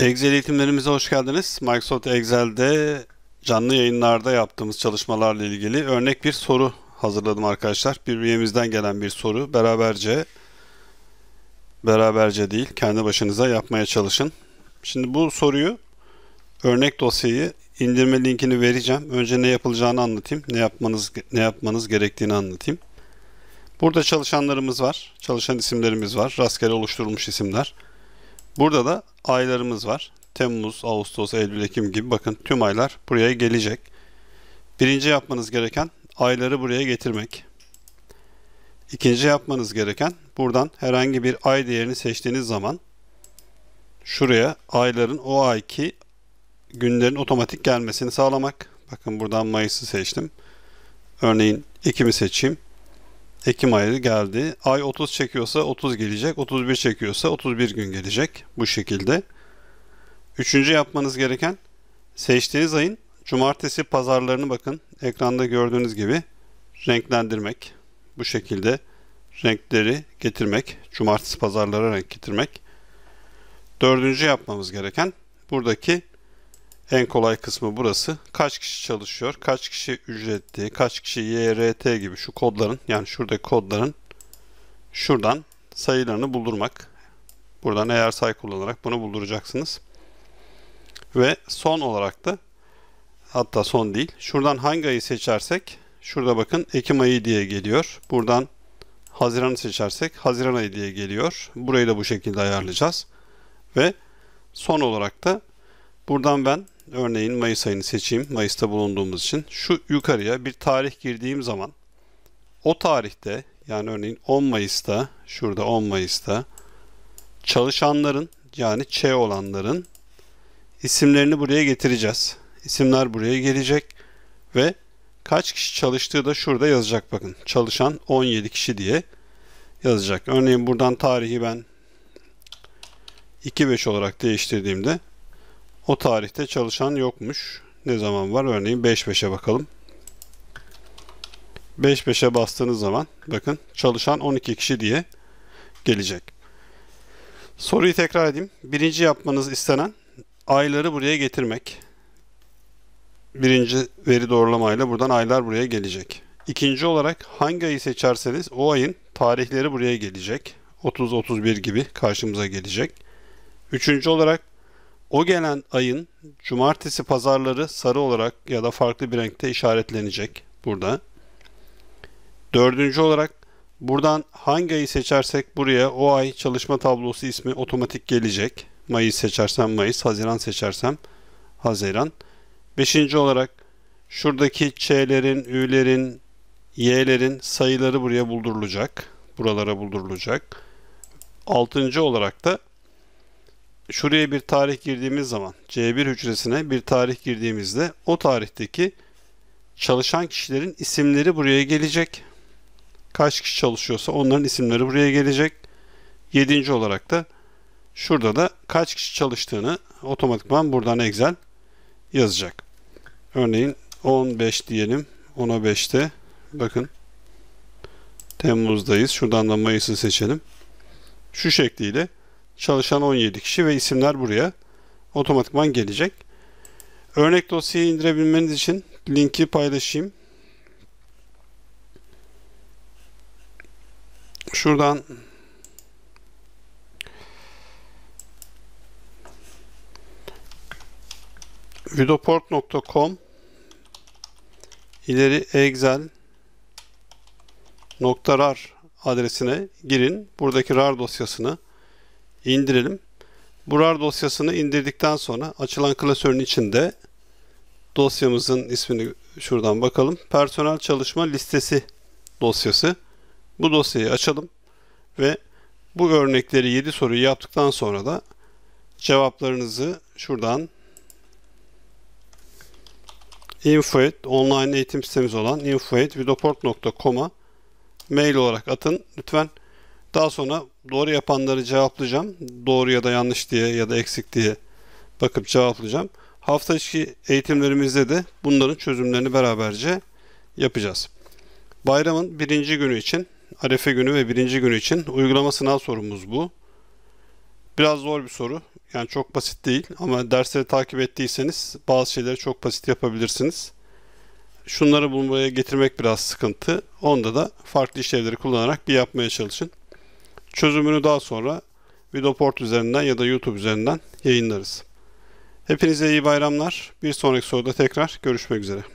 Excel eğitimlerimize hoş geldiniz. Microsoft Excel'de canlı yayınlarda yaptığımız çalışmalarla ilgili örnek bir soru hazırladım arkadaşlar. Bir üyemizden gelen bir soru. Beraberce beraberce değil, kendi başınıza yapmaya çalışın. Şimdi bu soruyu örnek dosyayı indirme linkini vereceğim. Önce ne yapılacağını anlatayım. Ne yapmanız ne yapmanız gerektiğini anlatayım. Burada çalışanlarımız var. Çalışan isimlerimiz var. Rastgele oluşturulmuş isimler. Burada da aylarımız var. Temmuz, Ağustos, Eylül, Ekim gibi bakın tüm aylar buraya gelecek. Birinci yapmanız gereken ayları buraya getirmek. İkinci yapmanız gereken buradan herhangi bir ay değerini seçtiğiniz zaman şuraya ayların o ayki günlerin otomatik gelmesini sağlamak. Bakın buradan Mayıs'ı seçtim. Örneğin Ekim'i seçeyim. Ekim ayı geldi. Ay 30 çekiyorsa 30 gelecek. 31 çekiyorsa 31 gün gelecek. Bu şekilde. Üçüncü yapmanız gereken seçtiğiniz ayın cumartesi pazarlarını bakın. Ekranda gördüğünüz gibi renklendirmek. Bu şekilde renkleri getirmek. Cumartesi pazarlara renk getirmek. Dördüncü yapmamız gereken buradaki en kolay kısmı burası. Kaç kişi çalışıyor, kaç kişi ücretli, kaç kişi YRT gibi şu kodların yani şuradaki kodların şuradan sayılarını buldurmak. Buradan eğer say kullanarak bunu bulduracaksınız. Ve son olarak da hatta son değil. Şuradan hangi ayı seçersek şurada bakın Ekim ayı diye geliyor. Buradan Haziran'ı seçersek Haziran ayı diye geliyor. Burayı da bu şekilde ayarlayacağız. Ve son olarak da buradan ben örneğin Mayıs ayını seçeyim. Mayıs'ta bulunduğumuz için şu yukarıya bir tarih girdiğim zaman o tarihte yani örneğin 10 Mayıs'ta şurada 10 Mayıs'ta çalışanların yani Ç olanların isimlerini buraya getireceğiz. İsimler buraya gelecek ve kaç kişi çalıştığı da şurada yazacak bakın. Çalışan 17 kişi diye yazacak. Örneğin buradan tarihi ben 25 olarak değiştirdiğimde o tarihte çalışan yokmuş. Ne zaman var? Örneğin 5-5'e bakalım. 5-5'e bastığınız zaman bakın çalışan 12 kişi diye gelecek. Soruyu tekrar edeyim. Birinci yapmanız istenen ayları buraya getirmek. Birinci veri doğrulamayla buradan aylar buraya gelecek. İkinci olarak hangi ayı seçerseniz o ayın tarihleri buraya gelecek. 30-31 gibi karşımıza gelecek. Üçüncü olarak o gelen ayın cumartesi pazarları sarı olarak ya da farklı bir renkte işaretlenecek burada. Dördüncü olarak buradan hangi ayı seçersek buraya o ay çalışma tablosu ismi otomatik gelecek. Mayıs seçersem Mayıs, Haziran seçersem Haziran. Beşinci olarak şuradaki Ç'lerin, Ü'lerin, Y'lerin sayıları buraya buldurulacak. Buralara buldurulacak. Altıncı olarak da şuraya bir tarih girdiğimiz zaman C1 hücresine bir tarih girdiğimizde o tarihteki çalışan kişilerin isimleri buraya gelecek. Kaç kişi çalışıyorsa onların isimleri buraya gelecek. Yedinci olarak da şurada da kaç kişi çalıştığını otomatikman buradan Excel yazacak. Örneğin 15 diyelim. 10'a 5'te bakın Temmuz'dayız. Şuradan da Mayıs'ı seçelim. Şu şekliyle Çalışan 17 kişi ve isimler buraya otomatikman gelecek. Örnek dosyayı indirebilmeniz için linki paylaşayım. Şuradan vidoport.com ileri excel rar adresine girin. Buradaki rar dosyasını indirelim. Burar dosyasını indirdikten sonra açılan klasörün içinde dosyamızın ismini şuradan bakalım. Personel çalışma listesi dosyası. Bu dosyayı açalım ve bu örnekleri 7 soruyu yaptıktan sonra da cevaplarınızı şuradan infoet online eğitim sistemimiz olan infoet mail olarak atın lütfen. Daha sonra doğru yapanları cevaplayacağım. Doğru ya da yanlış diye ya da eksik diye bakıp cevaplayacağım. Hafta içi eğitimlerimizde de bunların çözümlerini beraberce yapacağız. Bayramın birinci günü için, Arefe günü ve birinci günü için uygulama sınav sorumuz bu. Biraz zor bir soru. Yani çok basit değil ama dersleri takip ettiyseniz bazı şeyleri çok basit yapabilirsiniz. Şunları bulmaya getirmek biraz sıkıntı. Onda da farklı işlevleri kullanarak bir yapmaya çalışın. Çözümünü daha sonra Vidoport üzerinden ya da YouTube üzerinden yayınlarız. Hepinize iyi bayramlar. Bir sonraki soruda tekrar görüşmek üzere.